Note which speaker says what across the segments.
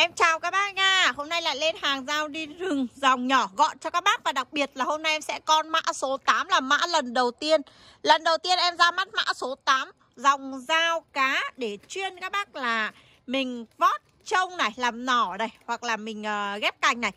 Speaker 1: Em chào các bác nha Hôm nay lại lên hàng giao đi rừng dòng nhỏ gọn cho các bác Và đặc biệt là hôm nay em sẽ con mã số 8 là mã lần đầu tiên Lần đầu tiên em ra mắt mã số 8 Dòng dao cá để chuyên các bác là Mình vót trông này, làm nỏ này Hoặc là mình uh, ghép cành này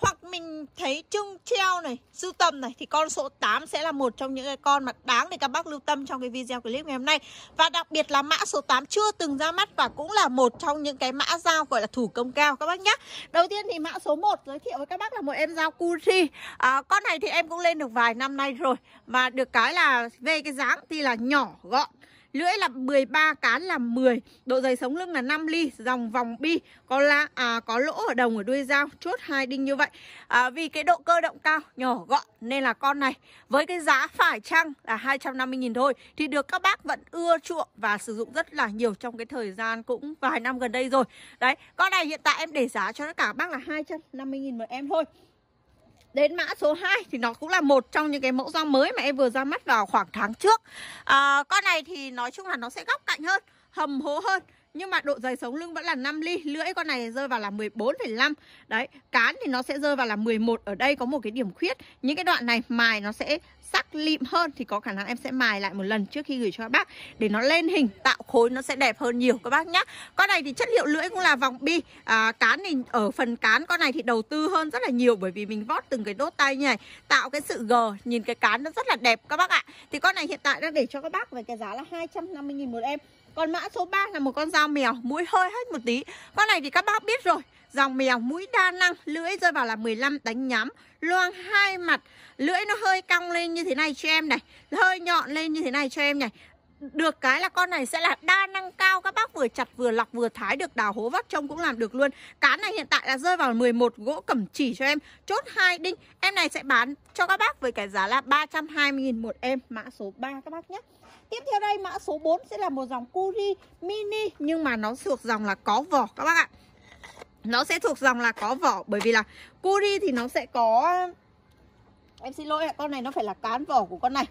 Speaker 1: hoặc mình thấy trưng treo này, sưu tầm này Thì con số 8 sẽ là một trong những cái con mà đáng để các bác lưu tâm trong cái video clip ngày hôm nay Và đặc biệt là mã số 8 chưa từng ra mắt và cũng là một trong những cái mã dao gọi là thủ công cao các bác nhé Đầu tiên thì mã số 1 giới thiệu với các bác là một em dao Kuri à, Con này thì em cũng lên được vài năm nay rồi Và được cái là về cái dáng thì là nhỏ gọn lưỡi là 13 cán là 10 độ dày sống lưng là 5 ly dòng vòng bi có là à, có lỗ ở đồng ở đuôi dao chốt hai đinh như vậy à, vì cái độ cơ động cao nhỏ gọn nên là con này với cái giá phải chăng là 250.000 thôi thì được các bác vẫn ưa chuộng và sử dụng rất là nhiều trong cái thời gian cũng vài năm gần đây rồi đấy con này hiện tại em để giá cho tất cả các bác là 250.000 một em thôi Đến mã số 2 thì nó cũng là một trong những cái mẫu rau mới mà em vừa ra mắt vào khoảng tháng trước à, Con này thì nói chung là nó sẽ góc cạnh hơn, hầm hố hơn nhưng mà độ dày sống lưng vẫn là 5 ly Lưỡi con này rơi vào là 14,5 Đấy, cán thì nó sẽ rơi vào là 11 Ở đây có một cái điểm khuyết Những cái đoạn này mài nó sẽ sắc lịm hơn Thì có khả năng em sẽ mài lại một lần trước khi gửi cho các bác Để nó lên hình, tạo khối nó sẽ đẹp hơn nhiều các bác nhá Con này thì chất liệu lưỡi cũng là vòng bi à, Cán thì ở phần cán con này thì đầu tư hơn rất là nhiều Bởi vì mình vót từng cái đốt tay như này Tạo cái sự gờ, nhìn cái cán nó rất là đẹp các bác ạ Thì con này hiện tại đang để cho các bác với cái giá là 250.000 một em còn mã số 3 là một con dao mèo mũi hơi hết một tí Con này thì các bác biết rồi Dòng mèo mũi đa năng Lưỡi rơi vào là 15 đánh nhắm Loang hai mặt Lưỡi nó hơi cong lên như thế này cho em này Hơi nhọn lên như thế này cho em này được cái là con này sẽ là đa năng cao Các bác vừa chặt vừa lọc vừa thái được đào hố vắt trông cũng làm được luôn Cá này hiện tại là rơi vào 11 gỗ cẩm chỉ cho em Chốt hai đinh Em này sẽ bán cho các bác với cái giá là 320.000 một em Mã số 3 các bác nhé Tiếp theo đây mã số 4 sẽ là một dòng kuri mini nhưng mà nó thuộc dòng là có vỏ các bác ạ. Nó sẽ thuộc dòng là có vỏ bởi vì là kuri thì nó sẽ có Em xin lỗi con này nó phải là cán vỏ của con này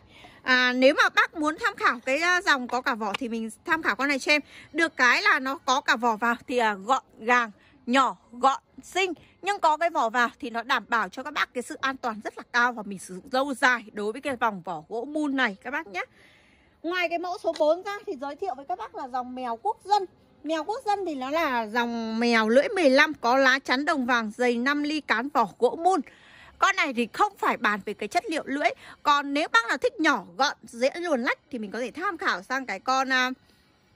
Speaker 1: à, Nếu mà bác muốn tham khảo cái à, dòng có cả vỏ thì mình tham khảo con này cho em Được cái là nó có cả vỏ vào thì à, gọn gàng, nhỏ, gọn, xinh Nhưng có cái vỏ vào thì nó đảm bảo cho các bác cái sự an toàn rất là cao Và mình sử dụng lâu dài đối với cái vòng vỏ gỗ mun này các bác nhé Ngoài cái mẫu số 4 ra thì giới thiệu với các bác là dòng mèo quốc dân Mèo quốc dân thì nó là dòng mèo lưỡi 15 có lá chắn đồng vàng dày 5 ly cán vỏ gỗ mun con này thì không phải bàn về cái chất liệu lưỡi Còn nếu bác nào thích nhỏ gọn dễ luồn lách Thì mình có thể tham khảo sang cái con uh,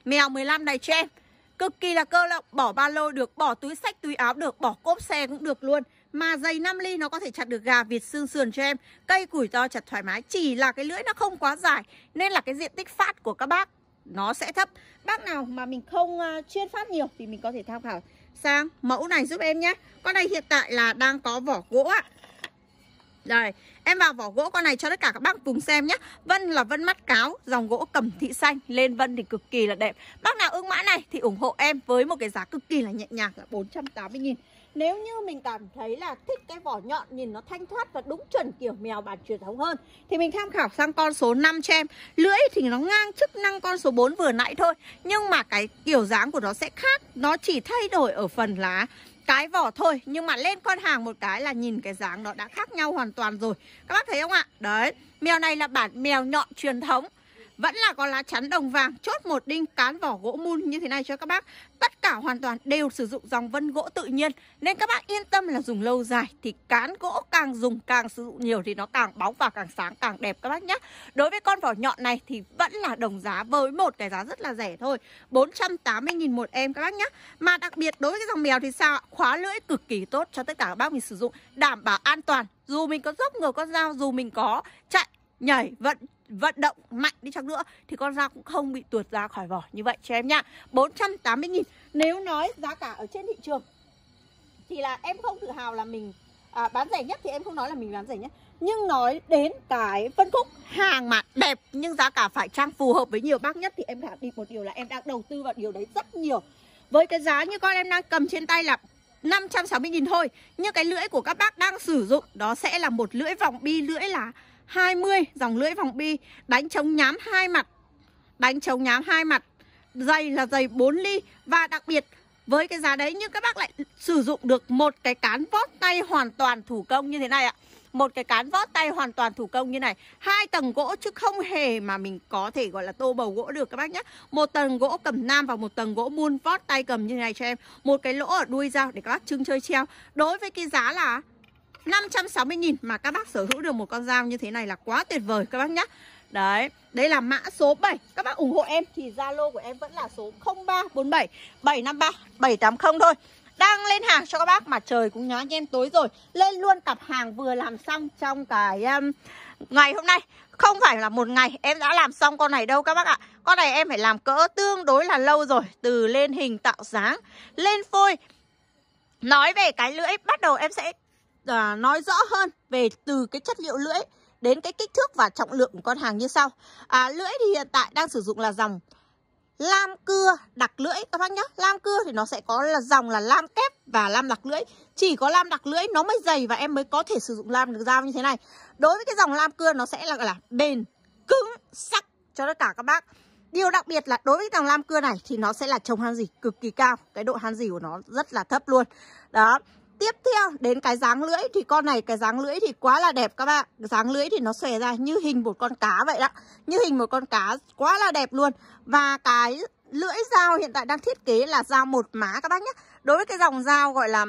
Speaker 1: mèo 15 này cho em Cực kỳ là cơ động Bỏ ba lô được, bỏ túi sách, túi áo được, bỏ cốp xe cũng được luôn mà dày 5 ly nó có thể chặt được gà, vịt, xương sườn cho em Cây củi to chặt thoải mái Chỉ là cái lưỡi nó không quá dài Nên là cái diện tích phát của các bác Nó sẽ thấp Bác nào mà mình không à, chuyên phát nhiều Thì mình có thể tham khảo sang mẫu này giúp em nhé Con này hiện tại là đang có vỏ gỗ ạ rồi, em vào vỏ gỗ con này cho tất cả các bác cùng xem nhé Vân là vân mắt cáo, dòng gỗ cầm thị xanh Lên vân thì cực kỳ là đẹp Bác nào ưng mã này thì ủng hộ em với một cái giá cực kỳ là nhẹ nhàng là 480 nghìn nếu như mình cảm thấy là thích cái vỏ nhọn nhìn nó thanh thoát và đúng chuẩn kiểu mèo bản truyền thống hơn Thì mình tham khảo sang con số 5 cho em Lưỡi thì nó ngang chức năng con số 4 vừa nãy thôi Nhưng mà cái kiểu dáng của nó sẽ khác Nó chỉ thay đổi ở phần lá cái vỏ thôi Nhưng mà lên con hàng một cái là nhìn cái dáng nó đã khác nhau hoàn toàn rồi Các bác thấy không ạ? Đấy, mèo này là bản mèo nhọn truyền thống vẫn là có lá chắn đồng vàng, chốt một đinh cán vỏ gỗ mun như thế này cho các bác. Tất cả hoàn toàn đều sử dụng dòng vân gỗ tự nhiên. Nên các bác yên tâm là dùng lâu dài thì cán gỗ càng dùng càng sử dụng nhiều thì nó càng bóng và càng sáng càng đẹp các bác nhé. Đối với con vỏ nhọn này thì vẫn là đồng giá với một cái giá rất là rẻ thôi. 480.000 một em các bác nhé. Mà đặc biệt đối với cái dòng mèo thì sao Khóa lưỡi cực kỳ tốt cho tất cả các bác mình sử dụng, đảm bảo an toàn dù mình có dốc ngược con dao dù mình có chạy nhảy vận vận động mạnh đi chăng nữa thì con dao cũng không bị tuột ra khỏi vỏ như vậy cho em nhá 480 nghìn nếu nói giá cả ở trên thị trường thì là em không tự hào là mình à, bán rẻ nhất thì em không nói là mình bán rẻ nhất nhưng nói đến cái phân khúc hàng mà đẹp nhưng giá cả phải trang phù hợp với nhiều bác nhất thì em khẳng định một điều là em đang đầu tư vào điều đấy rất nhiều với cái giá như con em đang cầm trên tay là 560.000 thôi Nhưng cái lưỡi của các bác đang sử dụng Đó sẽ là một lưỡi vòng bi lưỡi là 20 dòng lưỡi vòng bi đánh chống nhám hai mặt. Đánh chống nhám hai mặt. Dày là dày 4 ly và đặc biệt với cái giá đấy nhưng các bác lại sử dụng được một cái cán vót tay hoàn toàn thủ công như thế này ạ. Một cái cán vót tay hoàn toàn thủ công như này Hai tầng gỗ chứ không hề mà mình có thể gọi là tô bầu gỗ được các bác nhé Một tầng gỗ cầm nam và một tầng gỗ buôn vót tay cầm như này cho em Một cái lỗ ở đuôi dao để các bác trưng chơi treo Đối với cái giá là 560.000 mà các bác sở hữu được một con dao như thế này là quá tuyệt vời các bác nhá Đấy, đây là mã số 7 Các bác ủng hộ em thì Zalo của em vẫn là số 0347 753 780 thôi đang lên hàng cho các bác mà trời cũng nhá em tối rồi lên luôn cặp hàng vừa làm xong trong cái um, ngày hôm nay không phải là một ngày em đã làm xong con này đâu các bác ạ con này em phải làm cỡ tương đối là lâu rồi từ lên hình tạo dáng lên phôi nói về cái lưỡi bắt đầu em sẽ à, nói rõ hơn về từ cái chất liệu lưỡi đến cái kích thước và trọng lượng của con hàng như sau. À, lưỡi thì hiện tại đang sử dụng là dòng lam cưa đặc lưỡi các bác nhá. Lam cưa thì nó sẽ có là dòng là lam kép và lam đặc lưỡi. Chỉ có lam đặc lưỡi nó mới dày và em mới có thể sử dụng lam được dao như thế này. Đối với cái dòng lam cưa nó sẽ là gọi là bền, cứng, sắc cho tất cả các bác. Điều đặc biệt là đối với dòng lam cưa này thì nó sẽ là trồng han gì cực kỳ cao, cái độ han gì của nó rất là thấp luôn. Đó, tiếp theo đến cái dáng lưỡi thì con này cái dáng lưỡi thì quá là đẹp các bạn dáng lưỡi thì nó xòe ra như hình một con cá vậy đó như hình một con cá quá là đẹp luôn và cái lưỡi dao hiện tại đang thiết kế là dao một má các bác nhé đối với cái dòng dao gọi là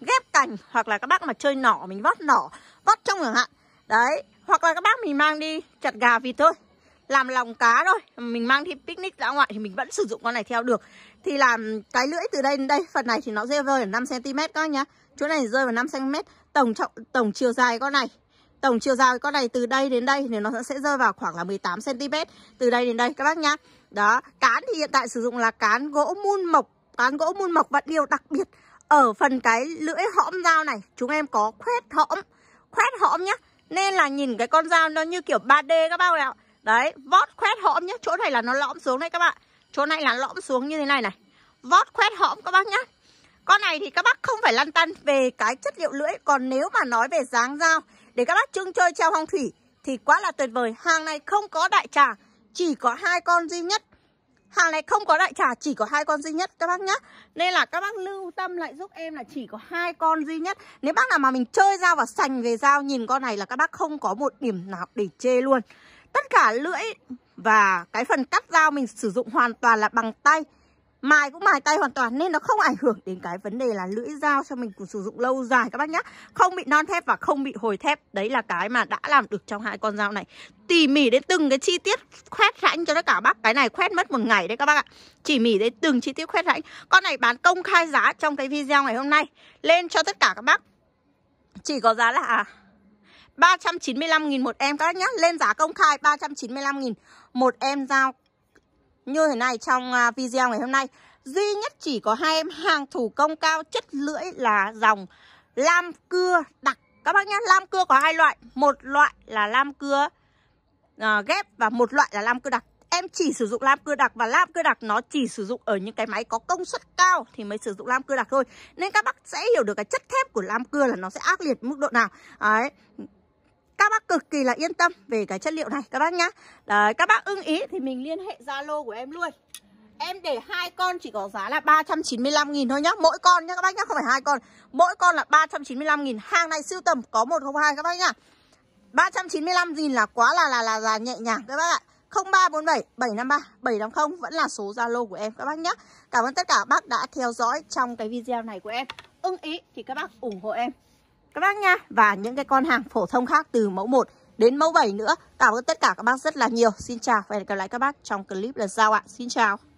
Speaker 1: ghép cành hoặc là các bác mà chơi nỏ mình vót nỏ vót trong chẳng hạn đấy hoặc là các bác mình mang đi chặt gà vịt thôi làm lòng cá thôi mình mang đi picnic ra ngoại thì mình vẫn sử dụng con này theo được thì làm cái lưỡi từ đây đến đây phần này thì nó rơi vào 5 cm các bác nhá chỗ này rơi vào 5 cm tổng trọng tổng chiều dài con này tổng chiều dài con này từ đây đến đây thì nó sẽ rơi vào khoảng là 18 cm từ đây đến đây các bác nhá đó cán thì hiện tại sử dụng là cán gỗ mun mộc cán gỗ mun mộc và điều đặc biệt ở phần cái lưỡi hõm dao này chúng em có khoét hõm khoét hõm nhá nên là nhìn cái con dao nó như kiểu 3D các bác ạ Đấy, vót khoét hõm nhá Chỗ này là nó lõm xuống đấy các bạn Chỗ này là lõm xuống như thế này này Vót khoét hõm các bác nhá Con này thì các bác không phải lăn tăn về cái chất liệu lưỡi Còn nếu mà nói về dáng dao Để các bác trưng chơi treo phong thủy Thì quá là tuyệt vời Hàng này không có đại trà Chỉ có hai con duy nhất Hàng này không có đại trà chỉ có hai con duy nhất các bác nhá. Nên là các bác lưu tâm lại giúp em là chỉ có hai con duy nhất. Nếu bác nào mà mình chơi dao và sành về dao nhìn con này là các bác không có một điểm nào để chê luôn. Tất cả lưỡi và cái phần cắt dao mình sử dụng hoàn toàn là bằng tay Mài cũng mài tay hoàn toàn nên nó không ảnh hưởng đến cái vấn đề là lưỡi dao cho mình sử dụng lâu dài các bác nhá Không bị non thép và không bị hồi thép Đấy là cái mà đã làm được trong hai con dao này Tỉ mỉ đến từng cái chi tiết khoét rãnh cho tất cả bác Cái này khoét mất một ngày đấy các bác ạ Chỉ mỉ đến từng chi tiết khoét rãnh Con này bán công khai giá trong cái video ngày hôm nay Lên cho tất cả các bác Chỉ có giá là à, 395.000 một em các bác nhé Lên giá công khai 395.000 một em giao như thế này trong à, video ngày hôm nay Duy nhất chỉ có hai em hàng thủ công cao chất lưỡi là dòng lam cưa đặc Các bác nhé lam cưa có hai loại Một loại là lam cưa uh, ghép và một loại là lam cưa đặc Em chỉ sử dụng lam cưa đặc và lam cưa đặc nó chỉ sử dụng ở những cái máy có công suất cao thì mới sử dụng lam cưa đặc thôi Nên các bác sẽ hiểu được cái chất thép của lam cưa là nó sẽ ác liệt mức độ nào Đấy các bác cực kỳ là yên tâm về cái chất liệu này các bác nhá Đấy, các bác ưng ý thì mình liên hệ Zalo của em luôn Em để hai con chỉ có giá là 395.000 thôi nhá Mỗi con nhá các bác nhá, không phải hai con Mỗi con là 395.000 Hàng này siêu tầm có 102 các bác nhá 395.000 là quá là là là, là nhẹ nhàng các bác ạ 0347 753 750 vẫn là số Zalo của em các bác nhá. Cảm ơn tất cả bác đã theo dõi trong cái video này của em Ưng ý thì các bác ủng hộ em các bác nha Và những cái con hàng phổ thông khác từ mẫu 1 đến mẫu 7 nữa Cảm ơn tất cả các bác rất là nhiều Xin chào và hẹn gặp lại các bác trong clip lần sau ạ Xin chào